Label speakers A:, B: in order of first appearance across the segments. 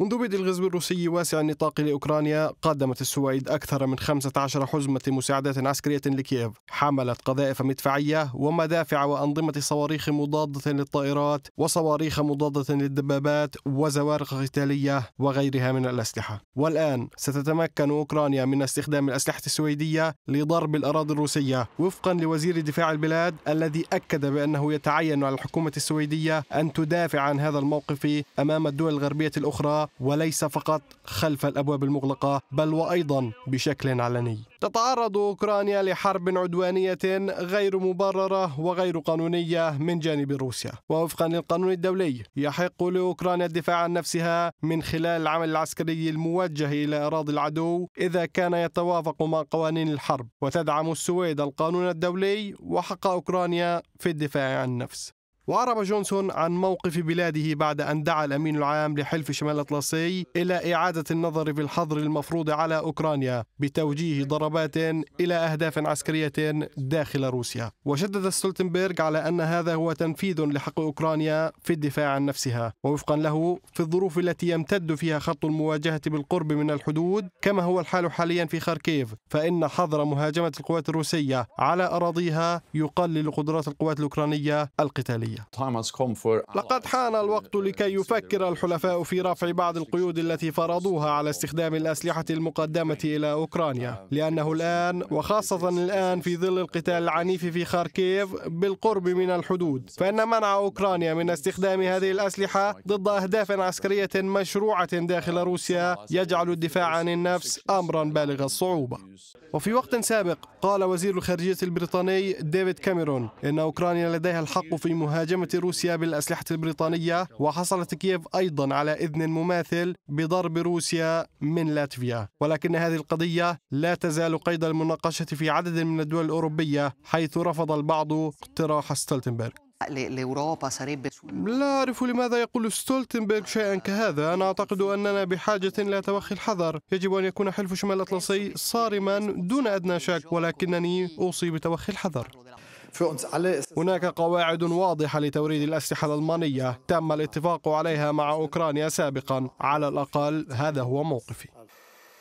A: منذ بدء الغزو الروسي واسع النطاق لأوكرانيا قدمت السويد أكثر من 15 حزمة مساعدات عسكرية لكييف حملت قذائف مدفعية ومدافع وأنظمة صواريخ مضادة للطائرات وصواريخ مضادة للدبابات وزوارق قتالية وغيرها من الأسلحة والآن ستتمكن أوكرانيا من استخدام الأسلحة السويدية لضرب الأراضي الروسية وفقا لوزير دفاع البلاد الذي أكد بأنه يتعين على الحكومة السويدية أن تدافع عن هذا الموقف أمام الدول الغربية الأخرى وليس فقط خلف الابواب المغلقه بل وايضا بشكل علني. تتعرض اوكرانيا لحرب عدوانيه غير مبرره وغير قانونيه من جانب روسيا، ووفقا للقانون الدولي يحق لاوكرانيا الدفاع عن نفسها من خلال العمل العسكري الموجه الى اراضي العدو اذا كان يتوافق مع قوانين الحرب، وتدعم السويد القانون الدولي وحق اوكرانيا في الدفاع عن النفس. وأعرب جونسون عن موقف بلاده بعد أن دعا الأمين العام لحلف شمال الأطلسي إلى إعادة النظر في الحظر المفروض على أوكرانيا بتوجيه ضربات إلى أهداف عسكرية داخل روسيا وشدد ستولتنبرغ على أن هذا هو تنفيذ لحق أوكرانيا في الدفاع عن نفسها ووفقا له في الظروف التي يمتد فيها خط المواجهة بالقرب من الحدود كما هو الحال حاليا في خاركيف فإن حظر مهاجمة القوات الروسية على أراضيها يقلل قدرات القوات الأوكرانية القتالية لقد حان الوقت لكي يفكر الحلفاء في رفع بعض القيود التي فرضوها على استخدام الأسلحة المقدمة إلى أوكرانيا لأنه الآن وخاصة الآن في ظل القتال العنيف في خاركيف بالقرب من الحدود فإن منع أوكرانيا من استخدام هذه الأسلحة ضد أهداف عسكرية مشروعة داخل روسيا يجعل الدفاع عن النفس أمرا بالغ الصعوبة وفي وقت سابق قال وزير الخارجية البريطاني ديفيد كاميرون إن أوكرانيا لديها الحق في مهاجمة هاجمت روسيا بالأسلحة البريطانية وحصلت كييف أيضا على إذن مماثل بضرب روسيا من لاتفيا ولكن هذه القضية لا تزال قيد المناقشة في عدد من الدول الأوروبية حيث رفض البعض اقتراح ستلتنبرغ لا أعرف لماذا يقول ستولتنبرغ شيئا كهذا أنا أعتقد أننا بحاجة لا توخي الحذر يجب أن يكون حلف شمال الأطلسي صارما دون أدنى شك ولكنني أوصي بتوخي الحذر هناك قواعد واضحة لتوريد الأسلحة الألمانية تم الاتفاق عليها مع أوكرانيا سابقا على الأقل هذا هو موقفي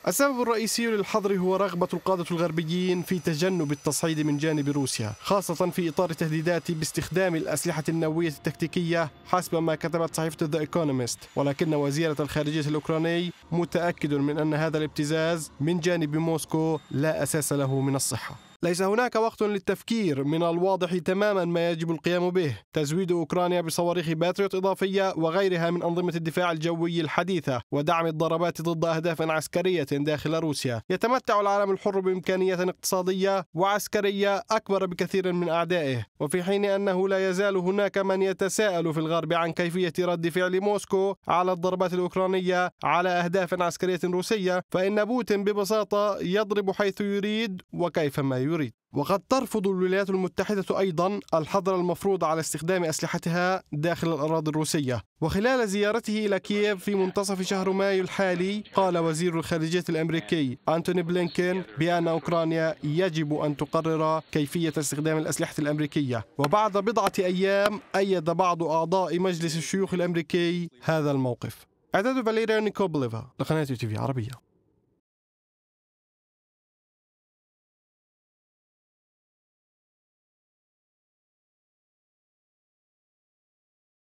A: السبب الرئيسي للحظر هو رغبة القادة الغربيين في تجنب التصعيد من جانب روسيا، خاصة في إطار تهديدات باستخدام الأسلحة النووية التكتيكية حسب ما كتبت صحيفة ذا ايكونومست، ولكن وزيرة الخارجية الأوكراني متأكد من أن هذا الابتزاز من جانب موسكو لا أساس له من الصحة. ليس هناك وقت للتفكير من الواضح تماما ما يجب القيام به تزويد أوكرانيا بصواريخ باتريوت إضافية وغيرها من أنظمة الدفاع الجوي الحديثة ودعم الضربات ضد أهداف عسكرية داخل روسيا يتمتع العالم الحر بإمكانية اقتصادية وعسكرية أكبر بكثير من أعدائه وفي حين أنه لا يزال هناك من يتساءل في الغرب عن كيفية رد فعل موسكو على الضربات الأوكرانية على أهداف عسكرية روسية فإن بوتين ببساطة يضرب حيث يريد وكيفما يريد يريد وقد ترفض الولايات المتحدة أيضا الحظر المفروض على استخدام أسلحتها داخل الأراضي الروسية وخلال زيارته إلى كييف في منتصف شهر مايو الحالي قال وزير الخارجية الأمريكي أنتوني بلينكين بأن أوكرانيا يجب أن تقرر كيفية استخدام الأسلحة الأمريكية وبعد بضعة أيام أيد بعض أعضاء مجلس الشيوخ الأمريكي هذا الموقف إعداد فاليريا نيكوبليفا لقناة تي في عربية